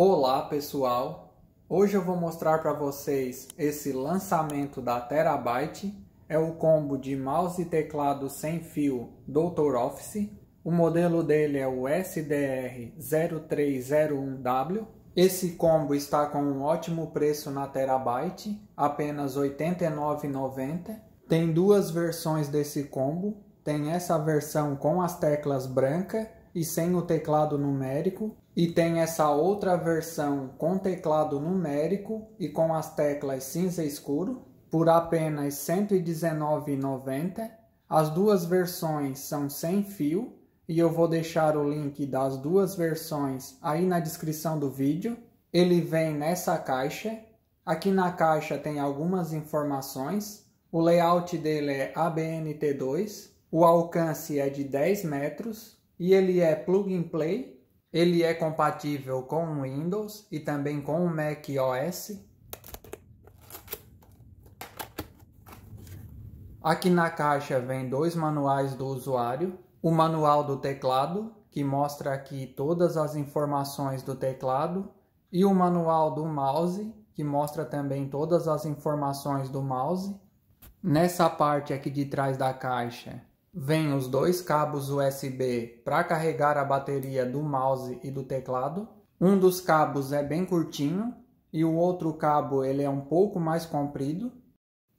Olá pessoal, hoje eu vou mostrar para vocês esse lançamento da Terabyte, é o combo de mouse e teclado sem fio Doutor Office, o modelo dele é o SDR0301W, esse combo está com um ótimo preço na Terabyte, apenas R$ 89,90. Tem duas versões desse combo, tem essa versão com as teclas brancas e sem o teclado numérico, e tem essa outra versão com teclado numérico e com as teclas cinza escuro por apenas R$ 119,90. As duas versões são sem fio e eu vou deixar o link das duas versões aí na descrição do vídeo. Ele vem nessa caixa. Aqui na caixa tem algumas informações. O layout dele é ABNT2, o alcance é de 10 metros e ele é plug and play. Ele é compatível com Windows e também com o Mac OS. Aqui na caixa vem dois manuais do usuário, o manual do teclado, que mostra aqui todas as informações do teclado, e o manual do mouse, que mostra também todas as informações do mouse. Nessa parte aqui de trás da caixa vem os dois cabos USB para carregar a bateria do mouse e do teclado. Um dos cabos é bem curtinho e o outro cabo ele é um pouco mais comprido.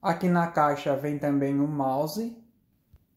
Aqui na caixa vem também o mouse.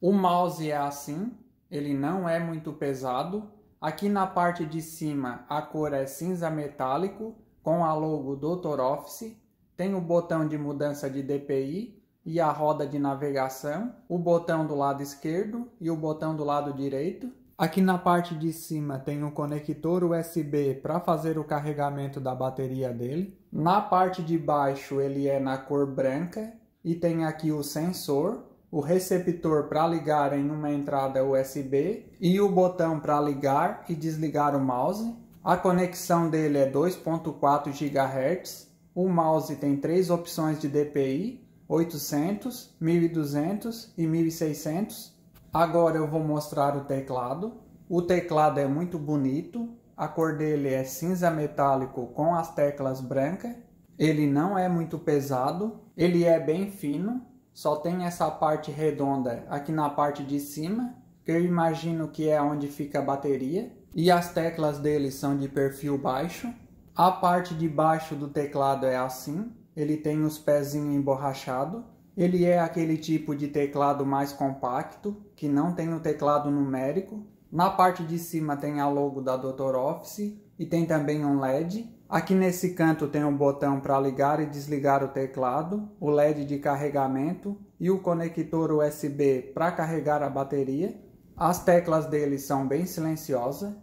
O mouse é assim, ele não é muito pesado. Aqui na parte de cima a cor é cinza metálico com a logo Dr. Office. Tem o botão de mudança de DPI e a roda de navegação, o botão do lado esquerdo e o botão do lado direito. Aqui na parte de cima tem o um conector USB para fazer o carregamento da bateria dele. Na parte de baixo ele é na cor branca e tem aqui o sensor, o receptor para ligar em uma entrada USB e o botão para ligar e desligar o mouse. A conexão dele é 2.4 GHz. O mouse tem três opções de DPI, 800, 1200 e 1600. Agora eu vou mostrar o teclado. O teclado é muito bonito, a cor dele é cinza metálico com as teclas brancas. Ele não é muito pesado, ele é bem fino, só tem essa parte redonda aqui na parte de cima, que eu imagino que é onde fica a bateria. E as teclas dele são de perfil baixo. A parte de baixo do teclado é assim, ele tem os pezinhos emborrachados. Ele é aquele tipo de teclado mais compacto, que não tem o teclado numérico. Na parte de cima tem a logo da Dr. Office e tem também um LED. Aqui nesse canto tem um botão para ligar e desligar o teclado, o LED de carregamento e o conector USB para carregar a bateria. As teclas dele são bem silenciosas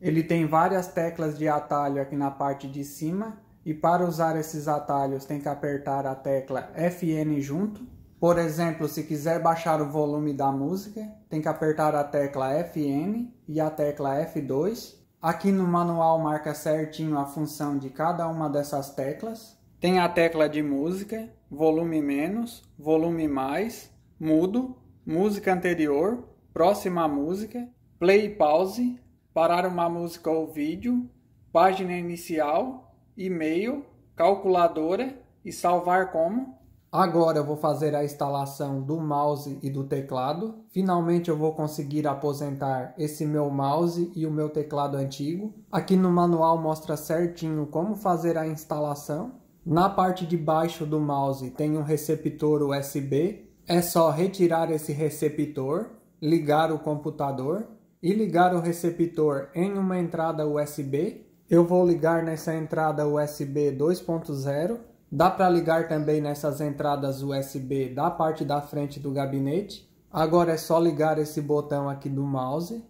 Ele tem várias teclas de atalho aqui na parte de cima e para usar esses atalhos tem que apertar a tecla FN junto. Por exemplo, se quiser baixar o volume da música, tem que apertar a tecla FN e a tecla F2. Aqui no manual marca certinho a função de cada uma dessas teclas. Tem a tecla de música, volume menos, volume mais, mudo, música anterior, próxima música, play e pause, parar uma música ou vídeo, página inicial, e-mail, calculadora e salvar como. Agora eu vou fazer a instalação do mouse e do teclado. Finalmente eu vou conseguir aposentar esse meu mouse e o meu teclado antigo. Aqui no manual mostra certinho como fazer a instalação. Na parte de baixo do mouse tem um receptor USB. É só retirar esse receptor, ligar o computador e ligar o receptor em uma entrada USB. Eu vou ligar nessa entrada USB 2.0. Dá para ligar também nessas entradas USB da parte da frente do gabinete. Agora é só ligar esse botão aqui do mouse.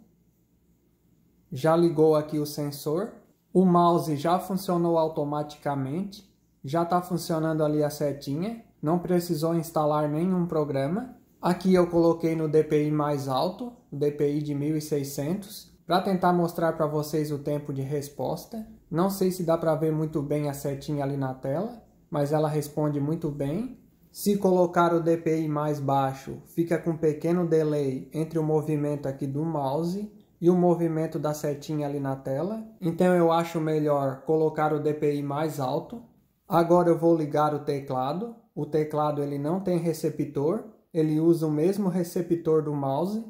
Já ligou aqui o sensor. O mouse já funcionou automaticamente. Já está funcionando ali a setinha. Não precisou instalar nenhum programa. Aqui eu coloquei no DPI mais alto DPI de 1600, para tentar mostrar para vocês o tempo de resposta. Não sei se dá para ver muito bem a setinha ali na tela, mas ela responde muito bem. Se colocar o DPI mais baixo, fica com um pequeno delay entre o movimento aqui do mouse e o movimento da setinha ali na tela. Então eu acho melhor colocar o DPI mais alto. Agora eu vou ligar o teclado. O teclado ele não tem receptor, ele usa o mesmo receptor do mouse.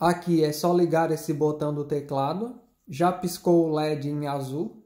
Aqui é só ligar esse botão do teclado. Já piscou o LED em azul.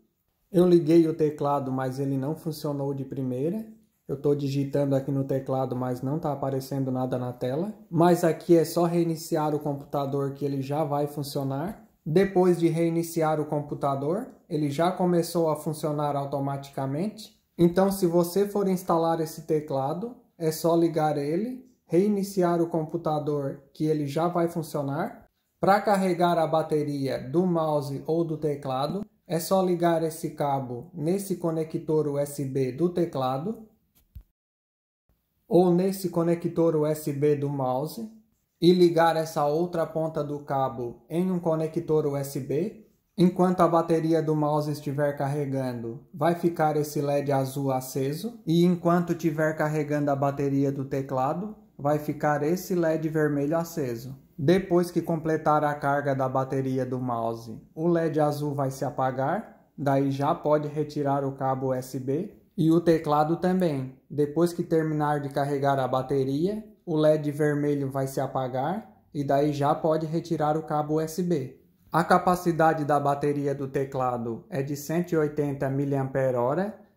Eu liguei o teclado, mas ele não funcionou de primeira. Eu estou digitando aqui no teclado, mas não está aparecendo nada na tela. Mas aqui é só reiniciar o computador que ele já vai funcionar. Depois de reiniciar o computador, ele já começou a funcionar automaticamente. Então, se você for instalar esse teclado, é só ligar ele reiniciar o computador que ele já vai funcionar. Para carregar a bateria do mouse ou do teclado, é só ligar esse cabo nesse conector USB do teclado ou nesse conector USB do mouse e ligar essa outra ponta do cabo em um conector USB. Enquanto a bateria do mouse estiver carregando, vai ficar esse LED azul aceso e enquanto estiver carregando a bateria do teclado, vai ficar esse LED vermelho aceso. Depois que completar a carga da bateria do mouse, o LED azul vai se apagar, daí já pode retirar o cabo USB. E o teclado também. Depois que terminar de carregar a bateria, o LED vermelho vai se apagar e daí já pode retirar o cabo USB. A capacidade da bateria do teclado é de 180 mAh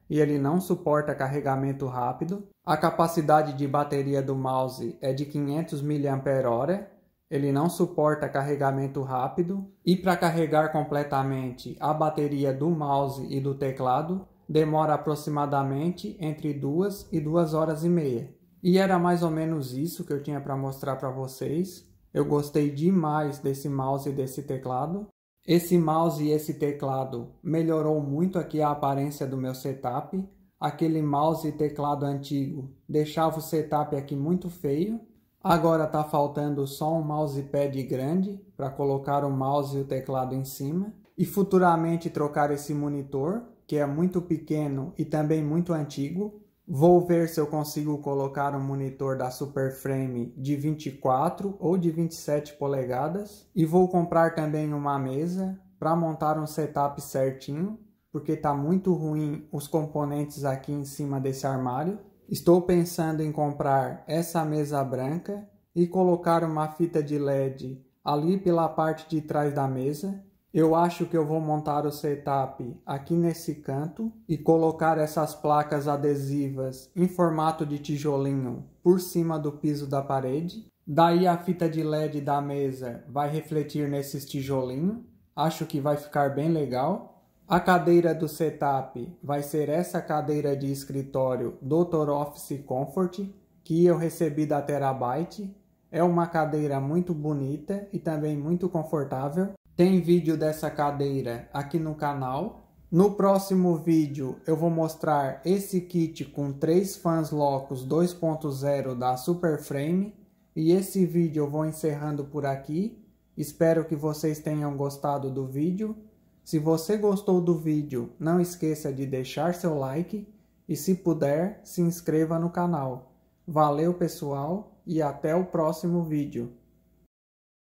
e ele não suporta carregamento rápido. A capacidade de bateria do mouse é de 500 mAh, ele não suporta carregamento rápido. E para carregar completamente a bateria do mouse e do teclado, demora aproximadamente entre 2 e 2 horas e meia. E era mais ou menos isso que eu tinha para mostrar para vocês. Eu gostei demais desse mouse e desse teclado. Esse mouse e esse teclado melhorou muito aqui a aparência do meu setup. Aquele mouse e teclado antigo deixava o setup aqui muito feio. Agora está faltando só um mousepad grande para colocar o mouse e o teclado em cima. E futuramente trocar esse monitor, que é muito pequeno e também muito antigo, Vou ver se eu consigo colocar um monitor da Superframe de 24 ou de 27 polegadas e vou comprar também uma mesa para montar um setup certinho, porque está muito ruim os componentes aqui em cima desse armário. Estou pensando em comprar essa mesa branca e colocar uma fita de LED ali pela parte de trás da mesa eu acho que eu vou montar o setup aqui nesse canto e colocar essas placas adesivas em formato de tijolinho por cima do piso da parede. Daí a fita de LED da mesa vai refletir nesses tijolinhos. Acho que vai ficar bem legal. A cadeira do setup vai ser essa cadeira de escritório Dr. Office Comfort que eu recebi da Terabyte. É uma cadeira muito bonita e também muito confortável. Tem vídeo dessa cadeira aqui no canal. No próximo vídeo eu vou mostrar esse kit com três fãs locos 2.0 da Superframe. E esse vídeo eu vou encerrando por aqui. Espero que vocês tenham gostado do vídeo. Se você gostou do vídeo, não esqueça de deixar seu like e se puder, se inscreva no canal. Valeu pessoal e até o próximo vídeo.